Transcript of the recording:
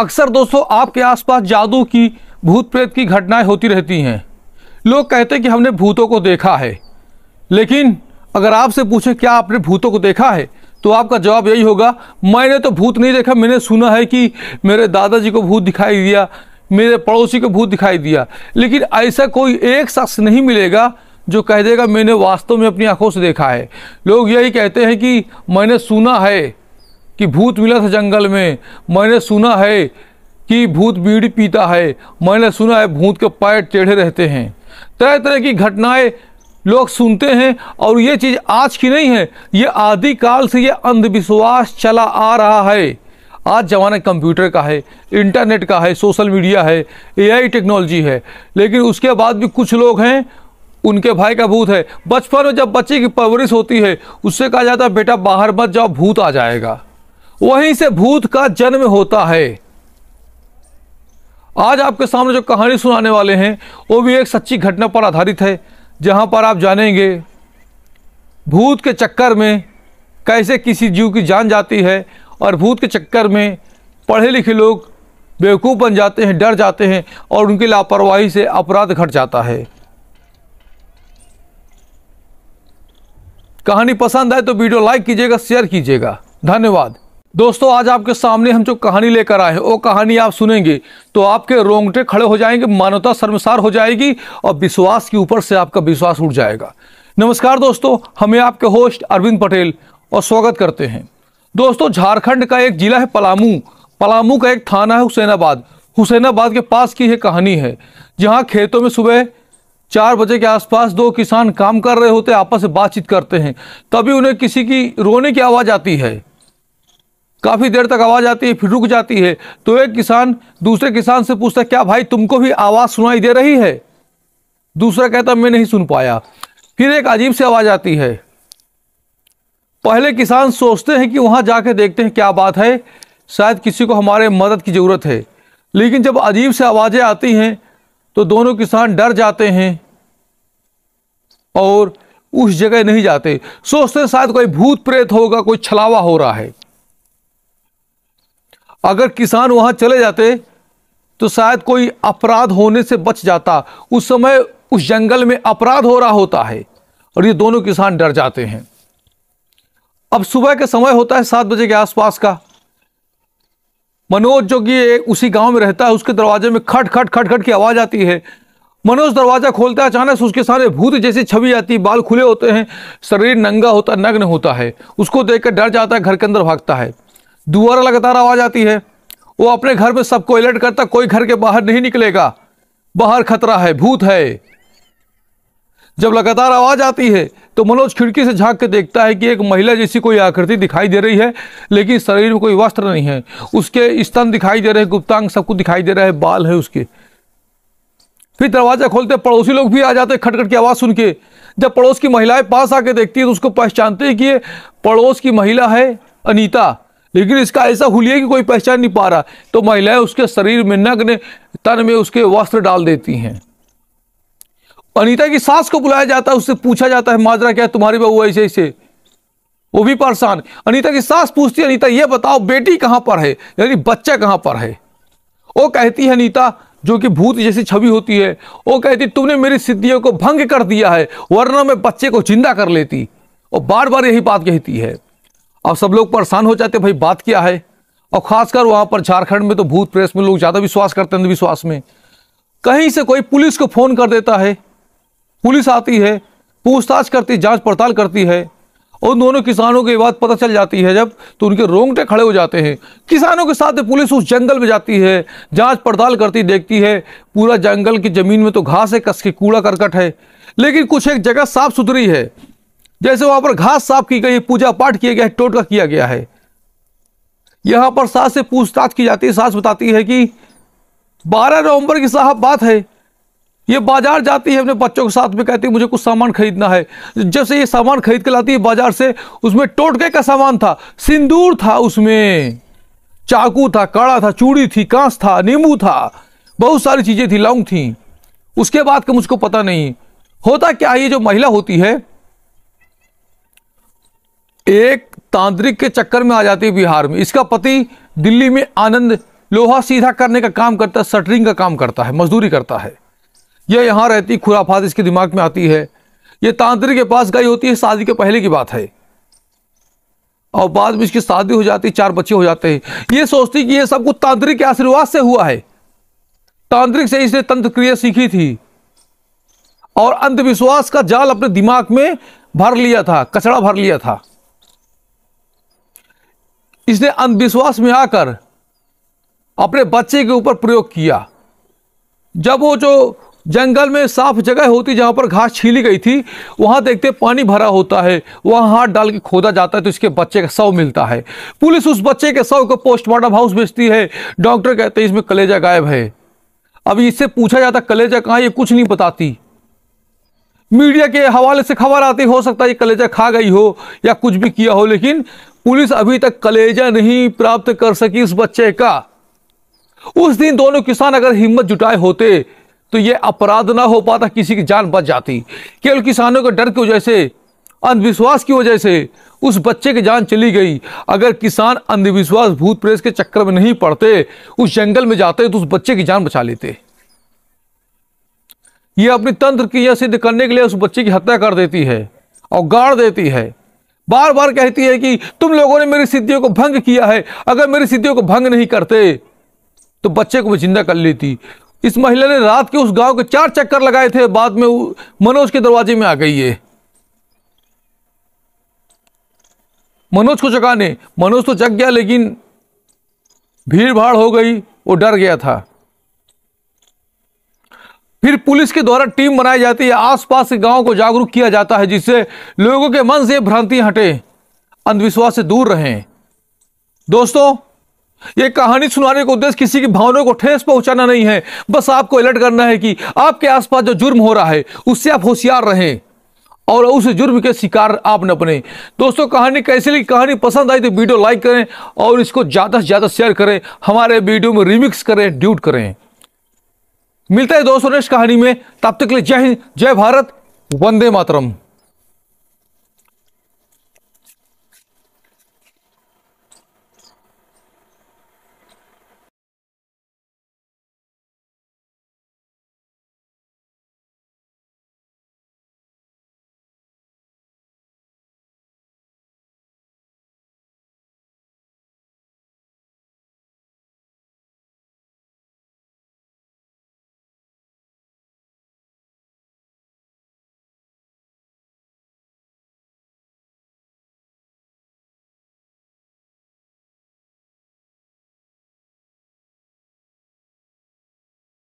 अक्सर दोस्तों आपके आसपास जादू की भूत प्रेत की घटनाएं होती रहती हैं लोग कहते हैं कि हमने भूतों को देखा है लेकिन अगर आपसे पूछे क्या आपने भूतों को देखा है तो आपका जवाब यही होगा मैंने तो भूत नहीं देखा मैंने सुना है कि मेरे दादाजी को भूत दिखाई दिया मेरे पड़ोसी को भूत दिखाई दिया लेकिन ऐसा कोई एक शख्स नहीं मिलेगा जो कह देगा मैंने वास्तव में अपनी आंखों से देखा है लोग यही कहते हैं कि मैंने सुना है कि भूत मिला था जंगल में मैंने सुना है कि भूत बीड़ी पीता है मैंने सुना है भूत के पैर टेढ़े रहते हैं तरह तरह की घटनाएं लोग सुनते हैं और ये चीज़ आज की नहीं है ये आदिकाल से ये अंधविश्वास चला आ रहा है आज जमाना कंप्यूटर का है इंटरनेट का है सोशल मीडिया है एआई टेक्नोलॉजी है लेकिन उसके बाद भी कुछ लोग हैं उनके भाई का भूत है बचपन में जब बच्चे की परवरिश होती है उससे कहा जाता है बेटा बाहर मत जाओ भूत आ जाएगा वहीं से भूत का जन्म होता है आज आपके सामने जो कहानी सुनाने वाले हैं वो भी एक सच्ची घटना पर आधारित है जहां पर आप जानेंगे भूत के चक्कर में कैसे किसी जीव की जान जाती है और भूत के चक्कर में पढ़े लिखे लोग बेवकूफ़ बन जाते हैं डर जाते हैं और उनकी लापरवाही से अपराध घट जाता है कहानी पसंद आए तो वीडियो लाइक कीजिएगा शेयर कीजिएगा धन्यवाद दोस्तों आज आपके सामने हम जो कहानी लेकर आए हैं वो कहानी आप सुनेंगे तो आपके रोंगटे खड़े हो जाएंगे मानवता शर्मसार हो जाएगी और विश्वास के ऊपर से आपका विश्वास उठ जाएगा नमस्कार दोस्तों हमें आपके होस्ट अरविंद पटेल और स्वागत करते हैं दोस्तों झारखंड का एक जिला है पलामू पलामू का एक थाना है हुसैनाबाद हुसैनाबाद के पास की यह कहानी है जहाँ खेतों में सुबह चार बजे के आसपास दो किसान काम कर रहे होते आपस में बातचीत करते हैं तभी उन्हें किसी की रोने की आवाज़ आती है काफ़ी देर तक आवाज़ आती है फिर रुक जाती है तो एक किसान दूसरे किसान से पूछता है क्या भाई तुमको भी आवाज़ सुनाई दे रही है दूसरा कहता मैं नहीं सुन पाया फिर एक अजीब सी आवाज़ आती है पहले किसान सोचते हैं कि वहाँ जाके देखते हैं क्या बात है शायद किसी को हमारे मदद की ज़रूरत है लेकिन जब अजीब से आवाज़ें आती हैं तो दोनों किसान डर जाते हैं और उस जगह नहीं जाते सोचते शायद कोई भूत प्रेत होगा कोई छलावा हो रहा है अगर किसान वहाँ चले जाते तो शायद कोई अपराध होने से बच जाता उस समय उस जंगल में अपराध हो रहा होता है और ये दोनों किसान डर जाते हैं अब सुबह के समय होता है सात बजे के आसपास का मनोज जो कि उसी गांव में रहता है उसके दरवाजे में खट खट खट खट की आवाज़ आती है मनोज दरवाज़ा खोलता है अचानक उसके सामने भूत जैसी छवि आती है बाल खुले होते हैं शरीर नंगा होता नग्न होता है उसको देखकर डर जाता है घर के अंदर भागता है दोबारा लगातार आवाज़ आती है वो अपने घर में सबको अलर्ट करता कोई घर के बाहर नहीं निकलेगा बाहर खतरा है भूत है जब लगातार आवाज़ आती है तो मनोज खिड़की से झांक के देखता है कि एक महिला जैसी कोई आकृति दिखाई दे रही है लेकिन शरीर में कोई वस्त्र नहीं है उसके स्तन दिखाई दे रहे हैं गुप्तांग सब कुछ दिखाई दे रहा है बाल है उसके फिर दरवाज़ा खोलते पड़ोसी लोग भी आ जाते खटखट की आवाज़ सुन के जब पड़ोस की महिलाएं पास आके देखती है तो उसको पहचानते हैं कि ये पड़ोस की महिला है अनीता लेकिन इसका ऐसा हुलिया कि कोई पहचान नहीं पा रहा तो महिलाएं उसके शरीर में नग्न तन में उसके वस्त्र डाल देती हैं अनीता की सास को बुलाया जाता है उससे पूछा जाता है माजरा क्या तुम्हारी बहू ऐसे ऐसे वो भी परेशान अनीता की सास पूछती है अनीता ये बताओ बेटी कहाँ पर है यानी बच्चा कहाँ पर है वो कहती है अनीता जो कि भूत जैसी छवि होती है वो कहती तुमने मेरी सिद्धियों को भंग कर दिया है वरना मैं बच्चे को जिंदा कर लेती और बार बार यही बात कहती है अब सब लोग परेशान हो जाते भाई बात क्या है और खासकर वहां पर झारखंड में तो भूत प्रेस में लोग ज़्यादा विश्वास करते हैं अंधविश्वास में कहीं से कोई पुलिस को फ़ोन कर देता है पुलिस आती है पूछताछ करती जांच पड़ताल करती है और दोनों किसानों की बात पता चल जाती है जब तो उनके रोंगटे खड़े हो जाते हैं किसानों के साथ पुलिस उस जंगल में जाती है जांच पड़ताल करती देखती है पूरा जंगल की ज़मीन में तो घास है कस के कूड़ा करकट है लेकिन कुछ एक जगह साफ़ सुथरी है जैसे वहां पर घास साफ की गई पूजा पाठ किया गया है टोटका किया गया है यहां पर सास से पूछताछ की जाती है सास बताती है कि 12 नवंबर की साहब बात है ये बाजार जाती है अपने बच्चों के साथ में कहती है मुझे कुछ सामान खरीदना है जब से ये सामान खरीद के लाती है बाजार से उसमें टोटके का सामान था सिंदूर था उसमें चाकू था कड़ा था चूड़ी थी कांस था नींबू था बहुत सारी चीज़ें थी लौंग थी उसके बाद का मुझको पता नहीं होता क्या ये जो महिला होती है एक तांत्रिक के चक्कर में आ जाती है बिहार में इसका पति दिल्ली में आनंद लोहा सीधा करने का काम करता है शटरिंग का काम करता है मजदूरी करता है यह यहाँ रहती खुराफात इसके दिमाग में आती है ये तांत्रिक के पास गई होती है शादी के पहले की बात है और बाद में इसकी शादी हो जाती चार बच्चे हो जाते हैं ये सोचती कि यह सब कुछ तांत्रिक के आशीर्वाद से हुआ है तांत्रिक से इसने तंत्र क्रिया सीखी थी और अंधविश्वास का जाल अपने दिमाग में भर लिया था कचड़ा भर लिया था इसने अंधविश्वास में आकर अपने बच्चे के ऊपर प्रयोग किया जब वो जो जंगल में साफ जगह होती जहां पर घास छीली गई थी वहां देखते पानी भरा होता है वहां हाथ डाल के खोदा जाता है तो इसके बच्चे का शव मिलता है पुलिस उस बच्चे के शव को पोस्टमार्टम हाउस भेजती है डॉक्टर कहते हैं इसमें कलेजा गायब है अब इससे पूछा जाता कलेजा कहाँ ये कुछ नहीं बताती मीडिया के हवाले से खबर आती हो सकता है ये कलेजा खा गई हो या कुछ भी किया हो लेकिन पुलिस अभी तक कलेजा नहीं प्राप्त कर सकी उस बच्चे का उस दिन दोनों किसान अगर हिम्मत जुटाए होते तो यह अपराध ना हो पाता किसी की जान बच जाती केवल किसानों के डर की वजह से अंधविश्वास की वजह से उस बच्चे की जान चली गई अगर किसान अंधविश्वास भूत प्रेस के चक्कर में नहीं पड़ते उस जंगल में जाते तो उस बच्चे की जान बचा लेते ये अपनी तंत्र क्रिया सिद्ध करने के लिए उस बच्चे की हत्या कर देती है और गाड़ देती है बार बार कहती है कि तुम लोगों ने मेरी सिद्धियों को भंग किया है अगर मेरी सिद्धियों को भंग नहीं करते तो बच्चे को मैं जिंदा कर लेती इस महिला ने रात के उस गांव के चार चक्कर लगाए थे बाद में मनोज के दरवाजे में आ गई है मनोज को जगाने मनोज तो जग गया लेकिन भीड़ भाड़ हो गई वो डर गया था फिर पुलिस के द्वारा टीम बनाई जाती है आसपास के गांव को जागरूक किया जाता है जिससे लोगों के मन से भ्रांति हटे अंधविश्वास से दूर रहें दोस्तों ये कहानी सुनाने का उद्देश्य किसी की भावनाओं को ठेस पहुंचाना नहीं है बस आपको अलर्ट करना है कि आपके आसपास जो जुर्म हो रहा है उससे आप होशियार रहें और उस जुर्म के शिकार आप न बने दोस्तों कहानी कैसी लगी कहानी पसंद आई तो वीडियो लाइक करें और इसको ज़्यादा से ज़्यादा शेयर करें हमारे वीडियो में रिमिक्स करें ड्यूट करें मिलते हैं दोस्तों नेक्स्ट कहानी में तब तक के लिए जय हिंद जय भारत वंदे मातरम